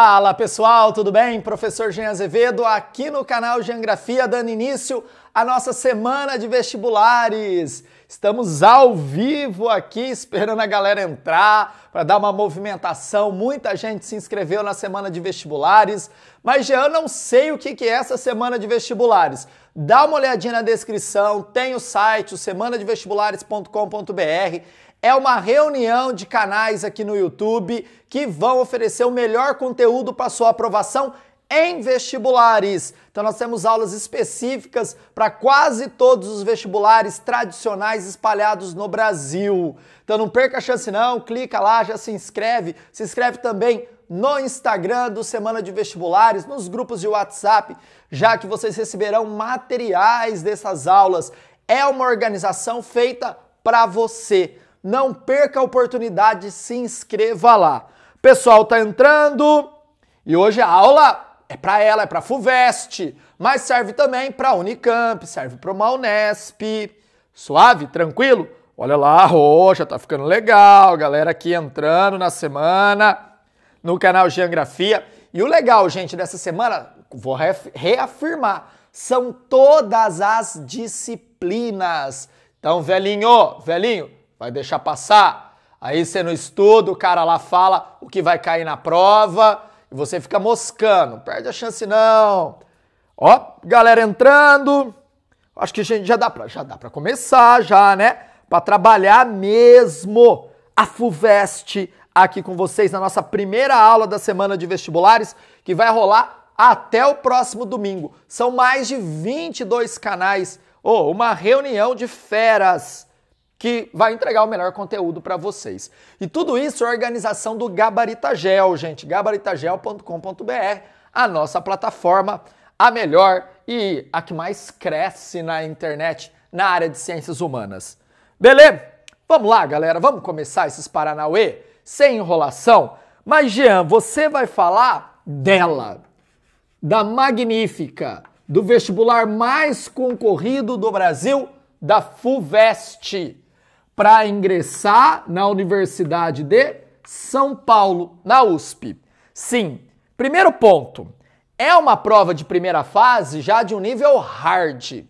Fala pessoal, tudo bem? Professor Jean Azevedo aqui no canal Geografia, dando início à nossa semana de vestibulares. Estamos ao vivo aqui esperando a galera entrar para dar uma movimentação. Muita gente se inscreveu na semana de vestibulares, mas Jean, não sei o que é essa semana de vestibulares. Dá uma olhadinha na descrição, tem o site, o semanadevestibulares.com.br é uma reunião de canais aqui no YouTube que vão oferecer o melhor conteúdo para sua aprovação em vestibulares. Então nós temos aulas específicas para quase todos os vestibulares tradicionais espalhados no Brasil. Então não perca a chance não, clica lá, já se inscreve, se inscreve também no Instagram do Semana de Vestibulares, nos grupos de WhatsApp, já que vocês receberão materiais dessas aulas. É uma organização feita para você. Não perca a oportunidade, se inscreva lá. Pessoal tá entrando e hoje a aula é para ela, é para Fuvest, mas serve também para Unicamp, serve para uma Unesp. Suave, tranquilo? Olha lá, roxa, tá ficando legal, galera aqui entrando na semana no canal Geografia. E o legal, gente, dessa semana, vou reafirmar, são todas as disciplinas. Então, velhinho, velhinho, vai deixar passar. Aí você não estuda, o cara lá fala o que vai cair na prova e você fica moscando. Perde a chance não. Ó, galera entrando. Acho que gente já dá para já dá para começar já, né? Para trabalhar mesmo a Fuvest aqui com vocês na nossa primeira aula da semana de vestibulares, que vai rolar até o próximo domingo. São mais de 22 canais, ou oh, uma reunião de feras que vai entregar o melhor conteúdo para vocês. E tudo isso é organização do Gabaritagel, gente. gabaritagel.com.br, a nossa plataforma, a melhor e a que mais cresce na internet na área de ciências humanas. Beleza? Vamos lá, galera, vamos começar esses Paranauê sem enrolação. Mas, Jean, você vai falar dela, da magnífica, do vestibular mais concorrido do Brasil, da FUVEST para ingressar na Universidade de São Paulo, na USP. Sim, primeiro ponto, é uma prova de primeira fase já de um nível hard.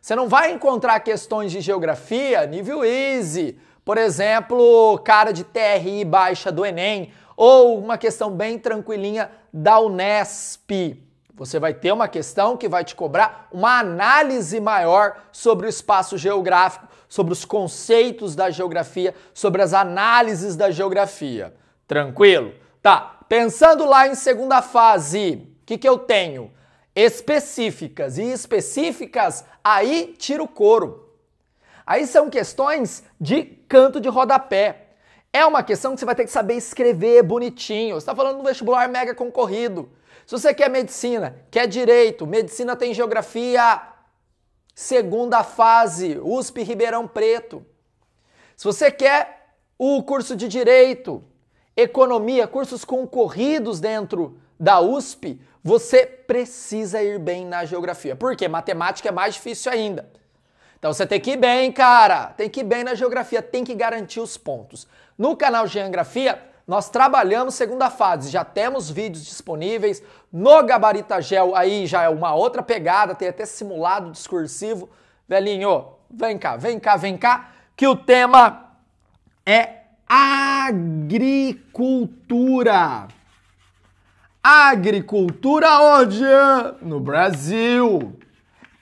Você não vai encontrar questões de geografia nível easy, por exemplo, cara de TRI baixa do Enem, ou uma questão bem tranquilinha da Unesp. Você vai ter uma questão que vai te cobrar uma análise maior sobre o espaço geográfico, sobre os conceitos da geografia, sobre as análises da geografia. Tranquilo? Tá. Pensando lá em segunda fase, o que, que eu tenho? Específicas. E específicas, aí tira o couro. Aí são questões de canto de rodapé. É uma questão que você vai ter que saber escrever bonitinho. Você está falando do vestibular mega concorrido. Se você quer medicina, quer direito, medicina tem geografia, Segunda fase, USP Ribeirão Preto. Se você quer o curso de Direito, Economia, cursos concorridos dentro da USP, você precisa ir bem na Geografia. Porque matemática é mais difícil ainda. Então você tem que ir bem, cara. Tem que ir bem na Geografia, tem que garantir os pontos. No canal Geografia, nós trabalhamos segunda fase, já temos vídeos disponíveis no Gabarita Gel, aí já é uma outra pegada, tem até simulado discursivo. Velhinho, vem cá, vem cá, vem cá, que o tema é agricultura. Agricultura hoje No Brasil.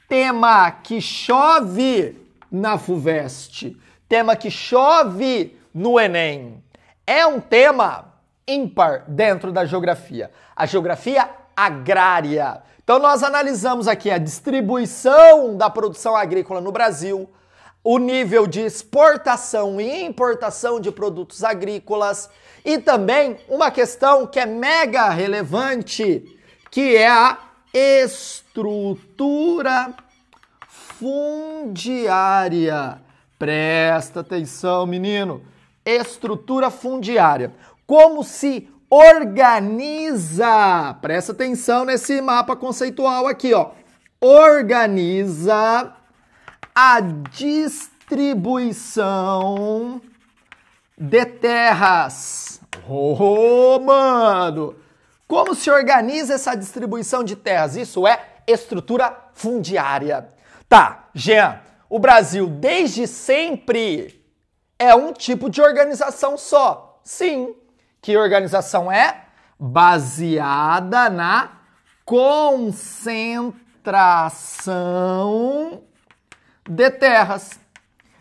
Tema que chove na FUVEST. Tema que chove no Enem é um tema ímpar dentro da geografia, a geografia agrária. Então nós analisamos aqui a distribuição da produção agrícola no Brasil, o nível de exportação e importação de produtos agrícolas e também uma questão que é mega relevante, que é a estrutura fundiária. Presta atenção, menino estrutura fundiária, como se organiza. Presta atenção nesse mapa conceitual aqui, ó. Organiza a distribuição de terras. Oh, mano! Como se organiza essa distribuição de terras? Isso é estrutura fundiária. Tá, Jean, o Brasil desde sempre é um tipo de organização só. Sim. Que organização é? Baseada na concentração de terras.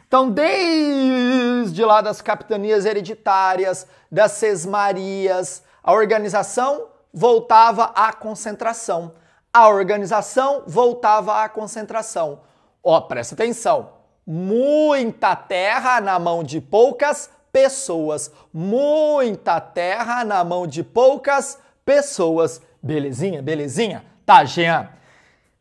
Então, desde lá das capitanias hereditárias, das sesmarias, a organização voltava à concentração. A organização voltava à concentração. Ó, oh, presta atenção muita terra na mão de poucas pessoas. Muita terra na mão de poucas pessoas. Belezinha, belezinha? Tá, Jean.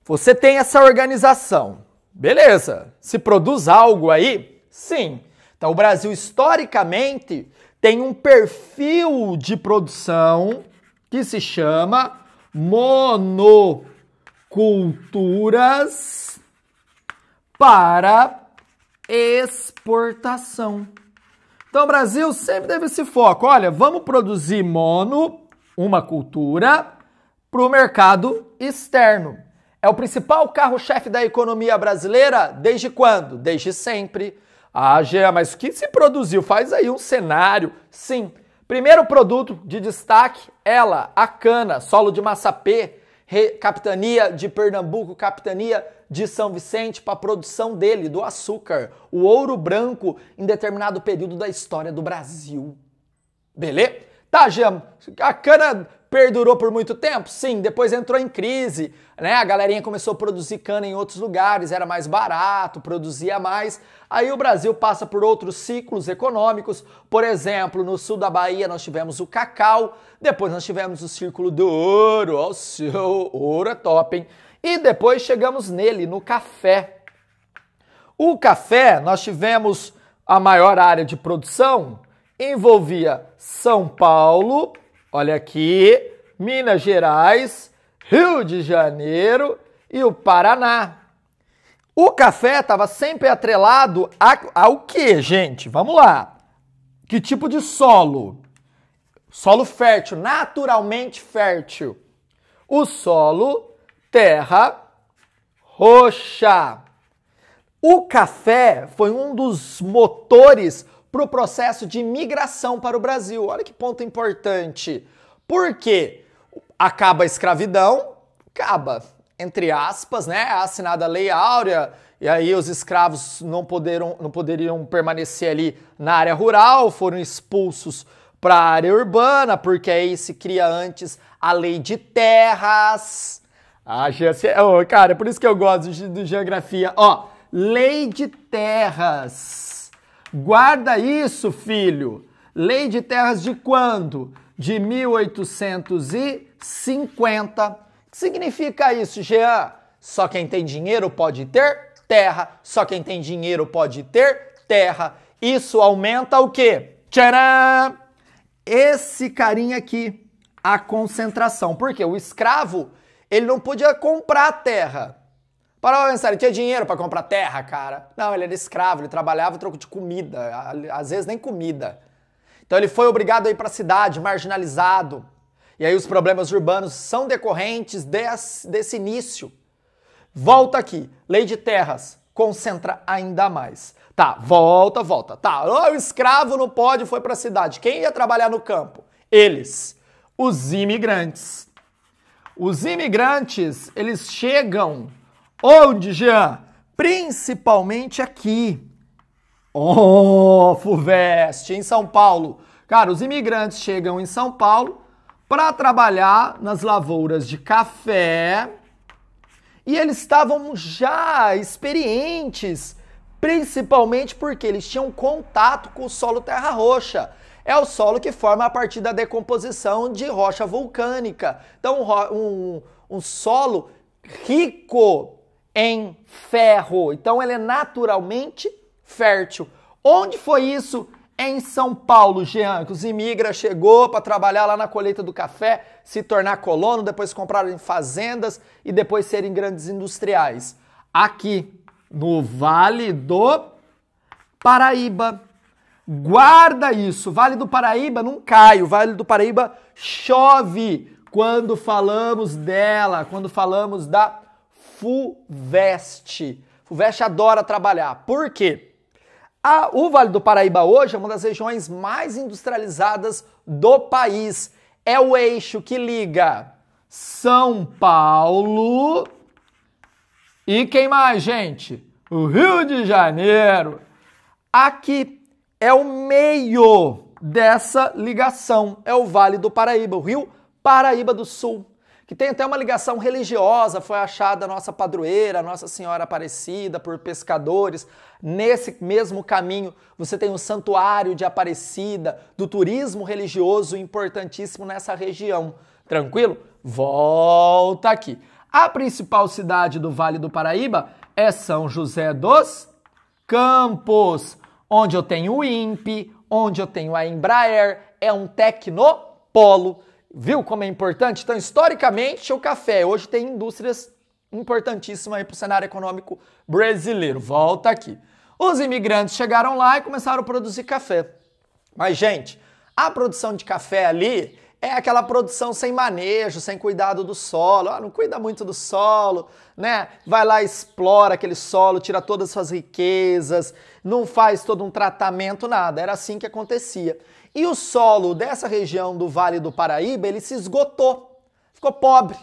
Você tem essa organização. Beleza. Se produz algo aí? Sim. Então, o Brasil, historicamente, tem um perfil de produção que se chama monoculturas para exportação. Então, o Brasil sempre teve esse foco. Olha, vamos produzir mono, uma cultura, para o mercado externo. É o principal carro-chefe da economia brasileira desde quando? Desde sempre. Ah, Gé, mas o que se produziu? Faz aí um cenário. Sim. Primeiro produto de destaque, ela, a cana, solo de p capitania de Pernambuco, capitania de São Vicente para a produção dele, do açúcar, o ouro branco em determinado período da história do Brasil. Beleza? Tá, Gemo, a cana Perdurou por muito tempo? Sim, depois entrou em crise, né? A galerinha começou a produzir cana em outros lugares, era mais barato, produzia mais. Aí o Brasil passa por outros ciclos econômicos. Por exemplo, no sul da Bahia nós tivemos o cacau, depois nós tivemos o círculo do ouro, ó, o seu ouro é top, hein? E depois chegamos nele, no café. O café, nós tivemos a maior área de produção, envolvia São Paulo, Olha aqui, Minas Gerais, Rio de Janeiro e o Paraná. O café estava sempre atrelado a, ao que, gente? Vamos lá. Que tipo de solo? Solo fértil, naturalmente fértil. O solo, terra roxa. O café foi um dos motores para o processo de migração para o Brasil. Olha que ponto importante. Porque acaba a escravidão, acaba, entre aspas, né? Assinada a Lei Áurea, e aí os escravos não, poderam, não poderiam permanecer ali na área rural, foram expulsos para a área urbana, porque aí se cria antes a lei de terras. Ah, oh, cara, é por isso que eu gosto de, de geografia. Ó, lei de terras. Guarda isso, filho. Lei de terras de quando? De 1850. O que significa isso, Jean? Só quem tem dinheiro pode ter terra. Só quem tem dinheiro pode ter terra. Isso aumenta o quê? Tcharam! Esse carinha aqui, a concentração. Porque o escravo, ele não podia comprar terra. Parou pra pensar, ele tinha dinheiro para comprar terra, cara. Não, ele era escravo, ele trabalhava troco de comida, às vezes nem comida. Então ele foi obrigado a ir para a cidade, marginalizado. E aí os problemas urbanos são decorrentes desse, desse início. Volta aqui, lei de terras, concentra ainda mais. Tá, volta, volta. Tá, o escravo não pode, foi para a cidade. Quem ia trabalhar no campo? Eles, os imigrantes. Os imigrantes, eles chegam Onde, Jean? Principalmente aqui. Oh, FUVEST, em São Paulo. Cara, os imigrantes chegam em São Paulo para trabalhar nas lavouras de café e eles estavam já experientes, principalmente porque eles tinham contato com o solo terra roxa. É o solo que forma a partir da decomposição de rocha vulcânica. Então, um, um solo rico em ferro. Então ele é naturalmente fértil. Onde foi isso? Em São Paulo, Jean, que os imigrantes chegou para trabalhar lá na colheita do café, se tornar colono, depois compraram em fazendas e depois serem grandes industriais. Aqui no Vale do Paraíba. Guarda isso. Vale do Paraíba não cai. O Vale do Paraíba chove quando falamos dela, quando falamos da FUVEST. FUVEST adora trabalhar. Por quê? A, o Vale do Paraíba hoje é uma das regiões mais industrializadas do país. É o eixo que liga São Paulo e quem mais, gente? O Rio de Janeiro. Aqui é o meio dessa ligação, é o Vale do Paraíba, o Rio Paraíba do Sul que tem até uma ligação religiosa, foi achada nossa padroeira, Nossa Senhora Aparecida, por pescadores. Nesse mesmo caminho, você tem o Santuário de Aparecida, do turismo religioso importantíssimo nessa região. Tranquilo? Volta aqui. A principal cidade do Vale do Paraíba é São José dos Campos, onde eu tenho o INPE, onde eu tenho a Embraer, é um tecnopolo. Viu como é importante? Então, historicamente, o café hoje tem indústrias importantíssimas para o cenário econômico brasileiro. Volta aqui. Os imigrantes chegaram lá e começaram a produzir café. Mas, gente, a produção de café ali é aquela produção sem manejo, sem cuidado do solo. Ah, não cuida muito do solo, né? Vai lá, explora aquele solo, tira todas as suas riquezas, não faz todo um tratamento, nada. Era assim que acontecia. E o solo dessa região do Vale do Paraíba, ele se esgotou, ficou pobre.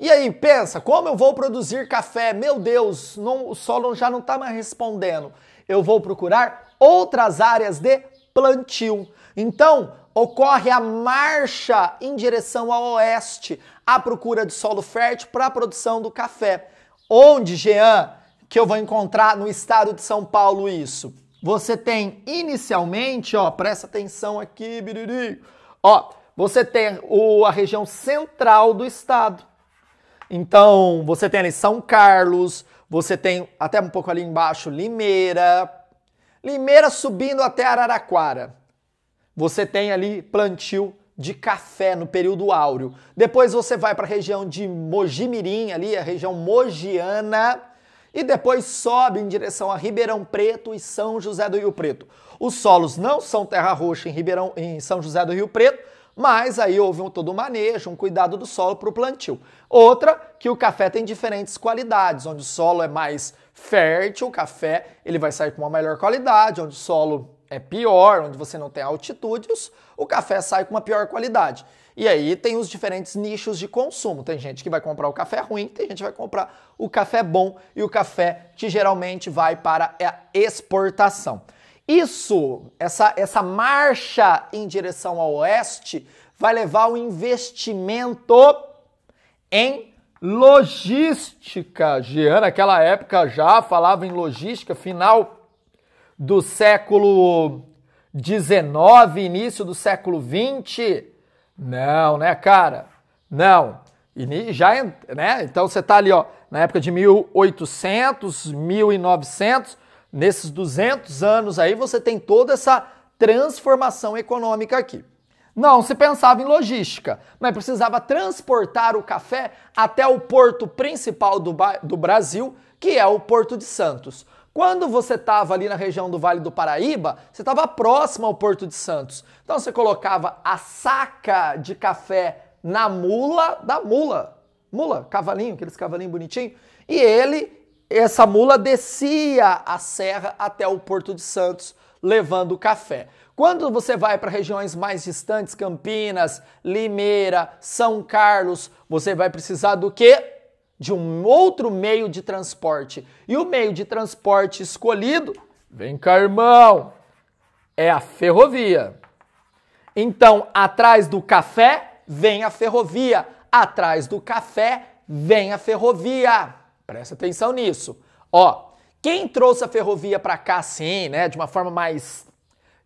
E aí, pensa, como eu vou produzir café? Meu Deus, não, o solo já não está mais respondendo. Eu vou procurar outras áreas de plantio. Então, ocorre a marcha em direção ao oeste, à procura de solo fértil para a produção do café. Onde, Jean, que eu vou encontrar no estado de São Paulo isso? Você tem inicialmente, ó, presta atenção aqui, biriri. Ó, você tem o, a região central do estado. Então, você tem ali São Carlos, você tem até um pouco ali embaixo Limeira, Limeira subindo até Araraquara. Você tem ali plantio de café no período áureo. Depois você vai para a região de Mojimirim, ali a região mogiana, e depois sobe em direção a Ribeirão Preto e São José do Rio Preto. Os solos não são terra roxa em, Ribeirão, em São José do Rio Preto, mas aí houve um todo manejo, um cuidado do solo para o plantio. Outra, que o café tem diferentes qualidades, onde o solo é mais fértil, o café ele vai sair com uma melhor qualidade, onde o solo é pior, onde você não tem altitudes, o café sai com uma pior qualidade. E aí tem os diferentes nichos de consumo. Tem gente que vai comprar o café ruim, tem gente que vai comprar o café bom e o café que geralmente vai para a exportação. Isso, essa, essa marcha em direção ao oeste, vai levar o investimento em logística. Jean, naquela época já falava em logística, final do século XIX, início do século XX. Não, né, cara? Não. E já, né? Então você está ali, ó, na época de 1800, 1900, nesses 200 anos aí você tem toda essa transformação econômica aqui. Não se pensava em logística, mas precisava transportar o café até o porto principal do, do Brasil, que é o Porto de Santos. Quando você estava ali na região do Vale do Paraíba, você estava próximo ao Porto de Santos. Então você colocava a saca de café na mula da mula. Mula, cavalinho, aqueles cavalinho bonitinho. E ele, essa mula descia a serra até o Porto de Santos levando o café. Quando você vai para regiões mais distantes, Campinas, Limeira, São Carlos, você vai precisar do quê? de um outro meio de transporte. E o meio de transporte escolhido, vem cá, irmão, é a ferrovia. Então, atrás do café vem a ferrovia, atrás do café vem a ferrovia. Presta atenção nisso. Ó, quem trouxe a ferrovia para cá assim né, de uma forma mais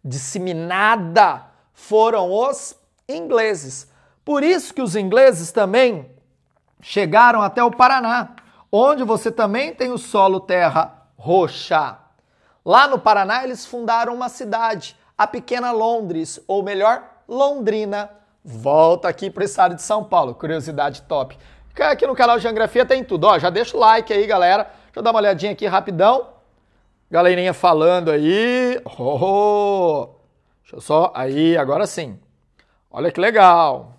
disseminada, foram os ingleses. Por isso que os ingleses também chegaram até o Paraná, onde você também tem o solo terra roxa. Lá no Paraná, eles fundaram uma cidade, a pequena Londres, ou melhor, Londrina. Volta aqui para o estado de São Paulo, curiosidade top. Aqui no canal de Geografia tem tudo, ó, já deixa o like aí, galera. Deixa eu dar uma olhadinha aqui rapidão. Galerinha falando aí. Oh, deixa eu só, aí, agora sim. Olha que legal.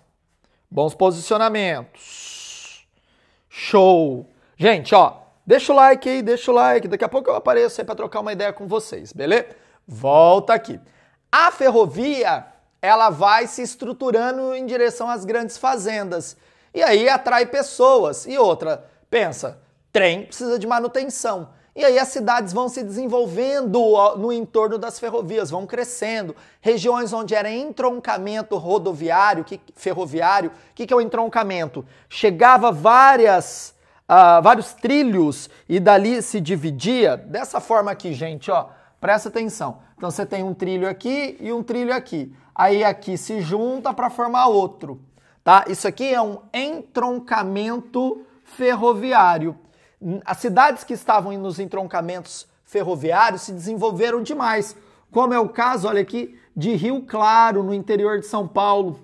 Bons posicionamentos. Show! Gente, ó, deixa o like aí, deixa o like. Daqui a pouco eu apareço aí para trocar uma ideia com vocês, beleza? Volta aqui. A ferrovia, ela vai se estruturando em direção às grandes fazendas. E aí atrai pessoas. E outra, pensa, trem precisa de manutenção. E aí as cidades vão se desenvolvendo no entorno das ferrovias, vão crescendo. Regiões onde era entroncamento rodoviário, que, ferroviário, o que, que é o entroncamento? Chegava várias, uh, vários trilhos e dali se dividia. Dessa forma aqui, gente, ó, presta atenção. Então você tem um trilho aqui e um trilho aqui. Aí aqui se junta para formar outro. Tá? Isso aqui é um entroncamento ferroviário as cidades que estavam nos entroncamentos ferroviários se desenvolveram demais, como é o caso, olha aqui, de Rio Claro, no interior de São Paulo,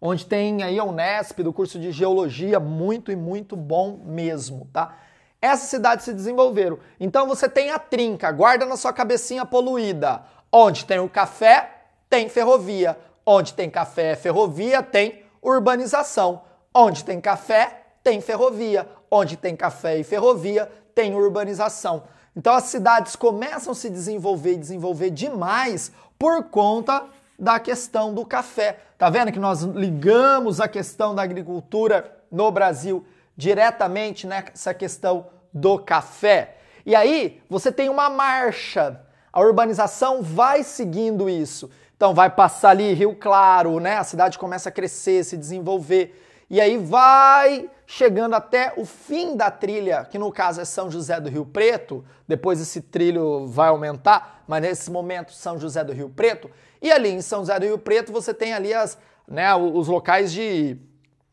onde tem aí a Unesp do curso de geologia, muito e muito bom mesmo, tá? Essas cidades se desenvolveram. Então você tem a trinca, guarda na sua cabecinha poluída. Onde tem o café, tem ferrovia. Onde tem café, ferrovia, tem urbanização. Onde tem café, tem ferrovia, onde tem café e ferrovia, tem urbanização. Então as cidades começam a se desenvolver e desenvolver demais por conta da questão do café. Tá vendo que nós ligamos a questão da agricultura no Brasil diretamente nessa né, questão do café. E aí você tem uma marcha. A urbanização vai seguindo isso. Então vai passar ali Rio Claro, né? A cidade começa a crescer, se desenvolver. E aí vai chegando até o fim da trilha, que no caso é São José do Rio Preto. Depois esse trilho vai aumentar, mas nesse momento São José do Rio Preto. E ali em São José do Rio Preto você tem ali as, né, os locais de,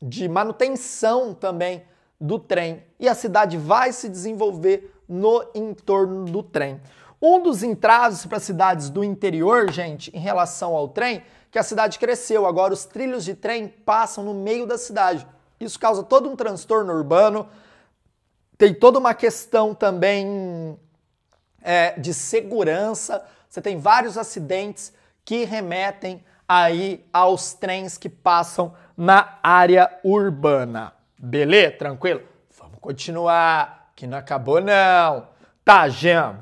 de manutenção também do trem. E a cidade vai se desenvolver no entorno do trem. Um dos entraves para cidades do interior, gente, em relação ao trem, que a cidade cresceu, agora os trilhos de trem passam no meio da cidade. Isso causa todo um transtorno urbano, tem toda uma questão também é, de segurança, você tem vários acidentes que remetem aí aos trens que passam na área urbana. Beleza? Tranquilo? Vamos continuar, que não acabou não. Tá, Jean,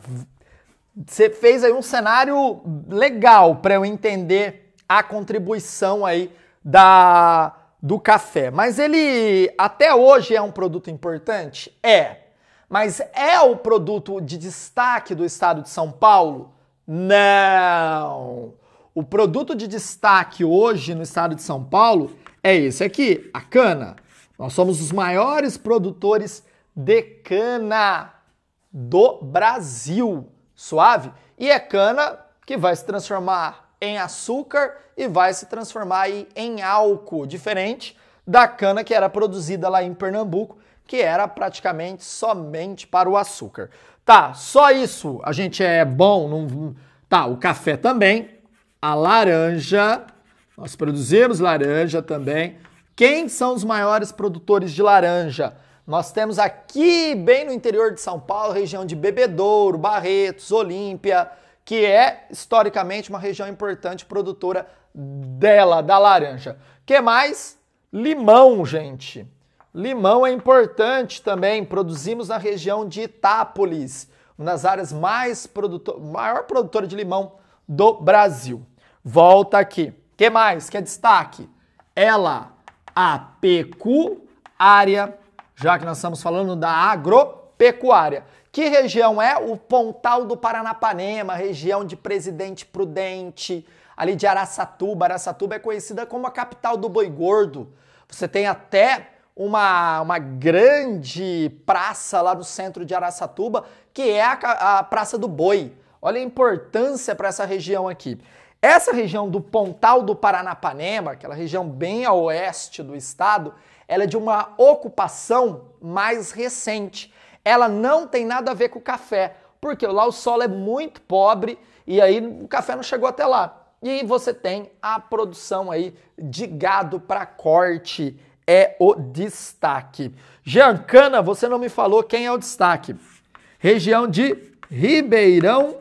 você fez aí um cenário legal para eu entender a contribuição aí da, do café. Mas ele até hoje é um produto importante? É. Mas é o produto de destaque do estado de São Paulo? Não. O produto de destaque hoje no estado de São Paulo é esse aqui, a cana. Nós somos os maiores produtores de cana do Brasil. Suave? E é cana que vai se transformar em açúcar e vai se transformar em álcool, diferente da cana que era produzida lá em Pernambuco, que era praticamente somente para o açúcar. Tá, só isso a gente é bom. Não... Tá, o café também, a laranja, nós produzimos laranja também. Quem são os maiores produtores de laranja? Nós temos aqui, bem no interior de São Paulo, região de Bebedouro, Barretos, Olímpia, que é historicamente uma região importante produtora dela, da laranja. Que mais? Limão, gente. Limão é importante também. Produzimos na região de Itápolis, uma das áreas mais produtor, maior produtora de limão do Brasil. Volta aqui. Que mais? Que é destaque? Ela, a pecuária, já que nós estamos falando da agropecuária. Que região é? O Pontal do Paranapanema, região de Presidente Prudente, ali de Araçatuba. Araçatuba é conhecida como a capital do boi gordo. Você tem até uma, uma grande praça lá no centro de Araçatuba, que é a, a Praça do Boi. Olha a importância para essa região aqui. Essa região do Pontal do Paranapanema, aquela região bem a oeste do estado, ela é de uma ocupação mais recente ela não tem nada a ver com o café, porque lá o solo é muito pobre e aí o café não chegou até lá. E você tem a produção aí de gado para corte é o destaque. Giancana, você não me falou quem é o destaque. Região de Ribeirão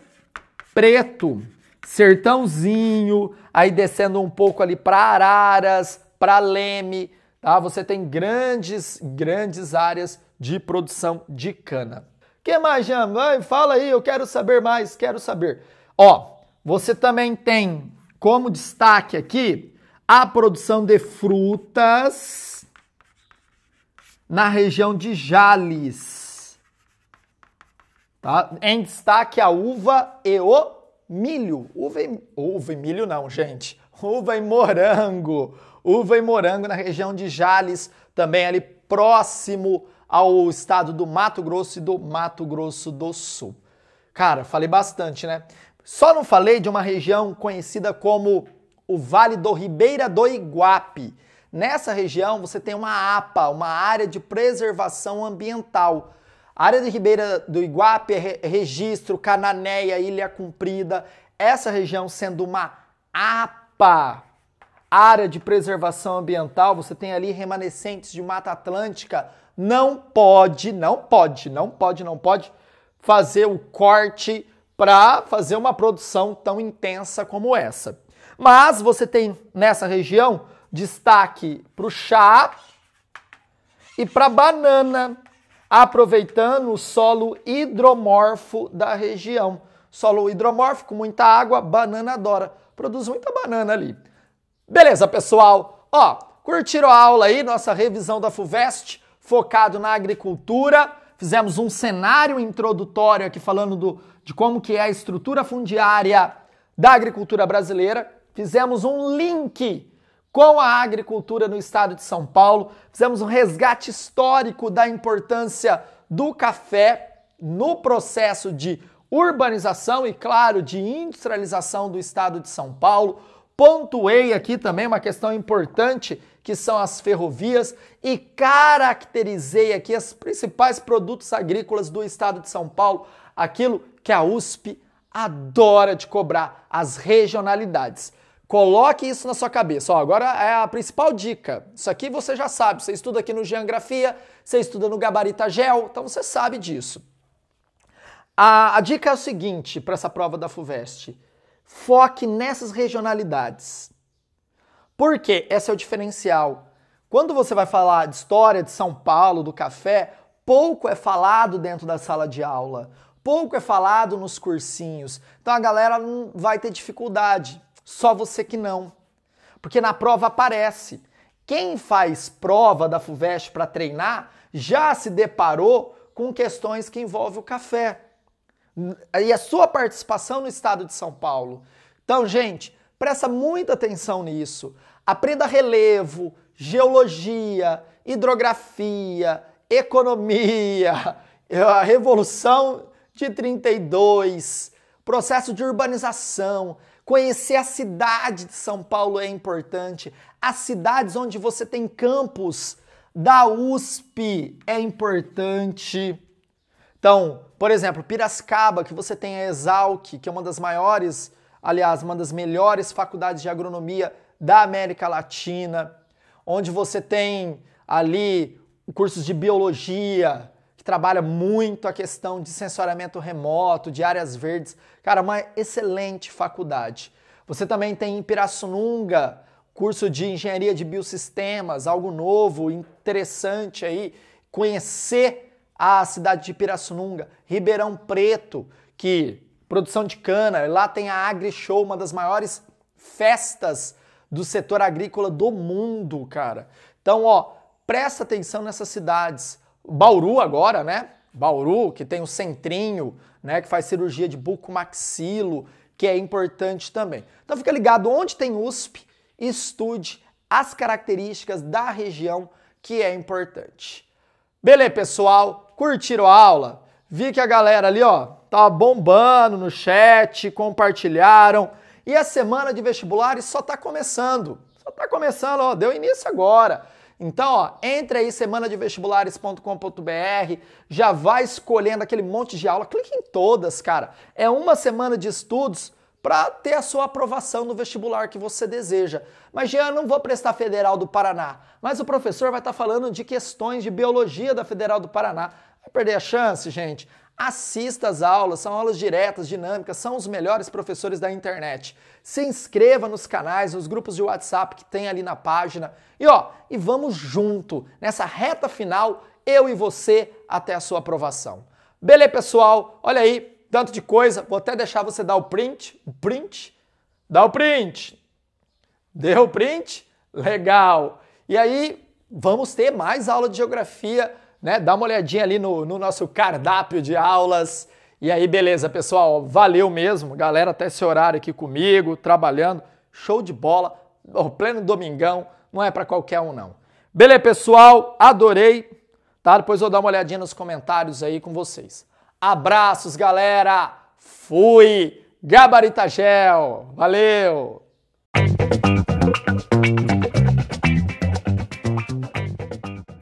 Preto, Sertãozinho, aí descendo um pouco ali para Araras, para Leme, tá? Você tem grandes, grandes áreas de produção de cana. que mais, Jean? Vai, fala aí, eu quero saber mais, quero saber. Ó, você também tem como destaque aqui a produção de frutas na região de Jales. Tá? Em destaque a uva e o milho. Uva e, uva e milho não, gente. Uva e morango. Uva e morango na região de Jales, também ali próximo ao estado do Mato Grosso e do Mato Grosso do Sul. Cara, falei bastante, né? Só não falei de uma região conhecida como o Vale do Ribeira do Iguape. Nessa região você tem uma APA, uma área de preservação ambiental. A área de Ribeira do Iguape é, é registro, Cananéia, Ilha Cumprida. Essa região sendo uma APA, área de preservação ambiental, você tem ali remanescentes de Mata Atlântica, não pode, não pode, não pode, não pode fazer o corte para fazer uma produção tão intensa como essa. Mas você tem nessa região destaque para o chá e para banana, aproveitando o solo hidromorfo da região. Solo hidromorfo com muita água, banana adora. Produz muita banana ali. Beleza, pessoal? Ó, curtiram a aula aí, nossa revisão da FUVEST? focado na agricultura. Fizemos um cenário introdutório aqui falando do, de como que é a estrutura fundiária da agricultura brasileira. Fizemos um link com a agricultura no estado de São Paulo. Fizemos um resgate histórico da importância do café no processo de urbanização e, claro, de industrialização do estado de São Paulo. Pontuei aqui também uma questão importante que são as ferrovias, e caracterizei aqui os principais produtos agrícolas do estado de São Paulo, aquilo que a USP adora de cobrar, as regionalidades. Coloque isso na sua cabeça. Ó, agora é a principal dica. Isso aqui você já sabe. Você estuda aqui no Geografia, você estuda no Gabarita Gel, então você sabe disso. A, a dica é o seguinte para essa prova da FUVEST: foque nessas regionalidades. Porque esse é o diferencial. Quando você vai falar de história de São Paulo, do café, pouco é falado dentro da sala de aula, pouco é falado nos cursinhos. Então a galera não vai ter dificuldade, só você que não. Porque na prova aparece. Quem faz prova da FUVEST para treinar já se deparou com questões que envolvem o café. E a sua participação no estado de São Paulo. Então, gente, Presta muita atenção nisso. Aprenda relevo, geologia, hidrografia, economia, a Revolução de 32, processo de urbanização. Conhecer a cidade de São Paulo é importante. As cidades onde você tem campus da USP é importante. Então, por exemplo, Piracicaba, que você tem a Exalc, que é uma das maiores aliás, uma das melhores faculdades de agronomia da América Latina, onde você tem ali cursos de biologia, que trabalha muito a questão de sensoramento remoto, de áreas verdes. Cara, uma excelente faculdade. Você também tem em Pirassununga, curso de engenharia de biosistemas, algo novo, interessante aí, conhecer a cidade de Pirassununga, Ribeirão Preto, que produção de cana. Lá tem a Agri Show, uma das maiores festas do setor agrícola do mundo, cara. Então, ó, presta atenção nessas cidades. Bauru agora, né? Bauru, que tem o Centrinho, né, que faz cirurgia de bucomaxilo, que é importante também. Então fica ligado onde tem USP, estude as características da região que é importante. Beleza, pessoal? Curtiram a aula? Vi que a galera ali, ó, tava bombando no chat, compartilharam. E a semana de vestibulares só tá começando. Só tá começando, ó, deu início agora. Então, ó, entra aí semanadevestibulares.com.br, já vai escolhendo aquele monte de aula, clique em todas, cara. É uma semana de estudos para ter a sua aprovação no vestibular que você deseja. Mas Jean, eu não vou prestar Federal do Paraná, mas o professor vai estar tá falando de questões de biologia da Federal do Paraná. Vai perder a chance, gente? Assista às aulas, são aulas diretas, dinâmicas, são os melhores professores da internet. Se inscreva nos canais, nos grupos de WhatsApp que tem ali na página. E ó, e vamos junto nessa reta final, eu e você até a sua aprovação. Beleza, pessoal? Olha aí, tanto de coisa. Vou até deixar você dar o print, o print. Dá o print. Deu o print? Legal. E aí, vamos ter mais aula de geografia né? Dá uma olhadinha ali no, no nosso cardápio de aulas. E aí, beleza, pessoal, valeu mesmo. Galera, até tá esse horário aqui comigo, trabalhando. Show de bola. O pleno domingão não é para qualquer um, não. Beleza, pessoal, adorei. Tá? Depois eu vou dar uma olhadinha nos comentários aí com vocês. Abraços, galera. Fui. Gabarita Gel. Valeu.